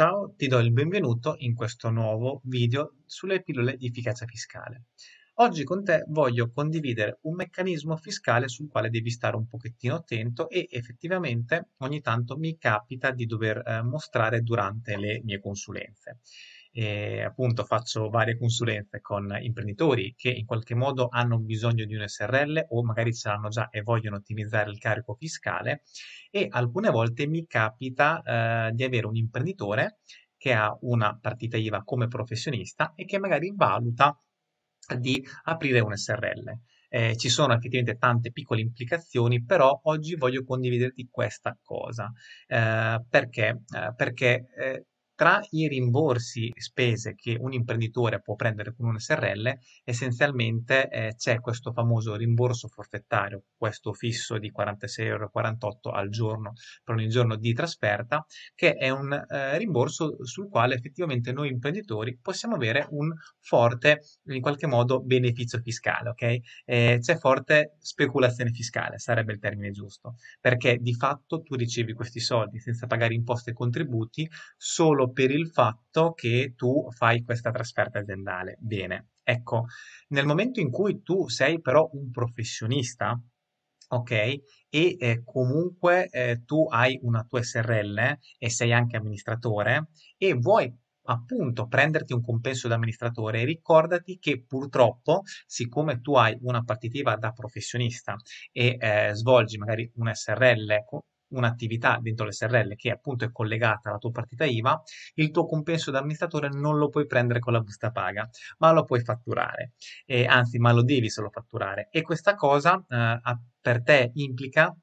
Ciao, ti do il benvenuto in questo nuovo video sulle pillole di efficacia fiscale. Oggi con te voglio condividere un meccanismo fiscale sul quale devi stare un pochettino attento e effettivamente ogni tanto mi capita di dover eh, mostrare durante le mie consulenze appunto faccio varie consulenze con imprenditori che in qualche modo hanno bisogno di un SRL o magari ce l'hanno già e vogliono ottimizzare il carico fiscale e alcune volte mi capita eh, di avere un imprenditore che ha una partita IVA come professionista e che magari valuta di aprire un SRL. Eh, ci sono effettivamente tante piccole implicazioni, però oggi voglio condividerti questa cosa. Eh, perché? Eh, perché eh, tra i rimborsi spese che un imprenditore può prendere con un SRL, essenzialmente eh, c'è questo famoso rimborso forfettario, questo fisso di 46,48 euro al giorno per ogni giorno di trasferta, che è un eh, rimborso sul quale effettivamente noi imprenditori possiamo avere un forte, in qualche modo, beneficio fiscale, ok? Eh, c'è forte speculazione fiscale, sarebbe il termine giusto, perché di fatto tu ricevi questi soldi senza pagare imposte e contributi solo per il fatto che tu fai questa trasferta aziendale. Bene, ecco, nel momento in cui tu sei però un professionista, ok? E eh, comunque eh, tu hai una tua SRL eh, e sei anche amministratore e vuoi appunto prenderti un compenso da amministratore, ricordati che purtroppo, siccome tu hai una partitiva da professionista e eh, svolgi magari un SRL un'attività dentro l'SRL che appunto è collegata alla tua partita IVA, il tuo compenso da amministratore non lo puoi prendere con la busta paga, ma lo puoi fatturare, eh, anzi ma lo devi solo fatturare e questa cosa eh, per te implica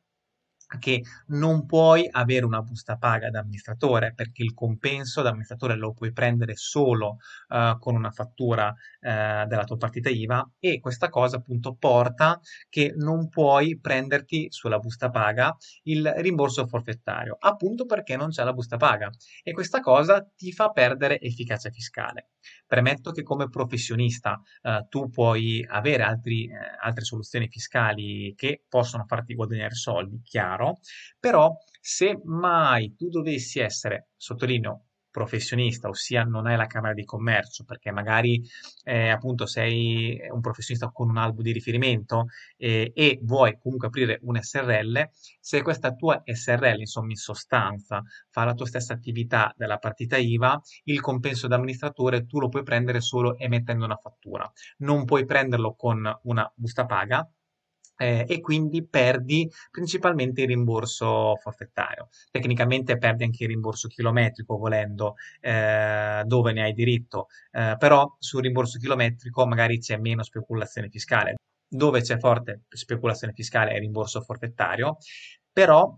che non puoi avere una busta paga da amministratore perché il compenso da amministratore lo puoi prendere solo uh, con una fattura uh, della tua partita IVA e questa cosa appunto porta che non puoi prenderti sulla busta paga il rimborso forfettario appunto perché non c'è la busta paga e questa cosa ti fa perdere efficacia fiscale. Premetto che come professionista uh, tu puoi avere altri, altre soluzioni fiscali che possono farti guadagnare soldi, chiaro chiaro, però se mai tu dovessi essere, sottolineo, professionista, ossia non hai la Camera di Commercio, perché magari eh, appunto sei un professionista con un albo di riferimento eh, e vuoi comunque aprire un SRL, se questa tua SRL, insomma, in sostanza fa la tua stessa attività della partita IVA, il compenso d'amministratore tu lo puoi prendere solo emettendo una fattura. Non puoi prenderlo con una busta paga, eh, e quindi perdi principalmente il rimborso forfettario. Tecnicamente perdi anche il rimborso chilometrico volendo eh, dove ne hai diritto, eh, però sul rimborso chilometrico magari c'è meno speculazione fiscale. Dove c'è forte speculazione fiscale è il rimborso forfettario, però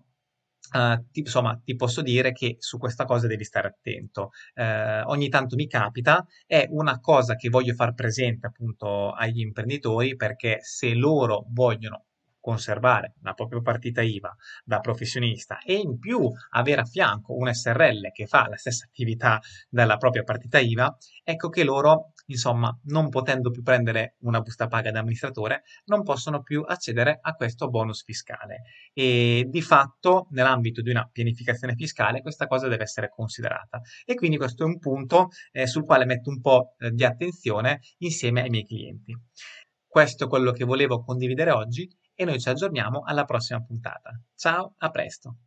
eh, ti, insomma, ti posso dire che su questa cosa devi stare attento. Uh, ogni tanto mi capita, è una cosa che voglio far presente appunto agli imprenditori perché se loro vogliono conservare la propria partita IVA da professionista e in più avere a fianco un SRL che fa la stessa attività della propria partita IVA, ecco che loro insomma, non potendo più prendere una busta paga da amministratore, non possono più accedere a questo bonus fiscale. E di fatto, nell'ambito di una pianificazione fiscale, questa cosa deve essere considerata. E quindi questo è un punto eh, sul quale metto un po' eh, di attenzione insieme ai miei clienti. Questo è quello che volevo condividere oggi e noi ci aggiorniamo alla prossima puntata. Ciao, a presto.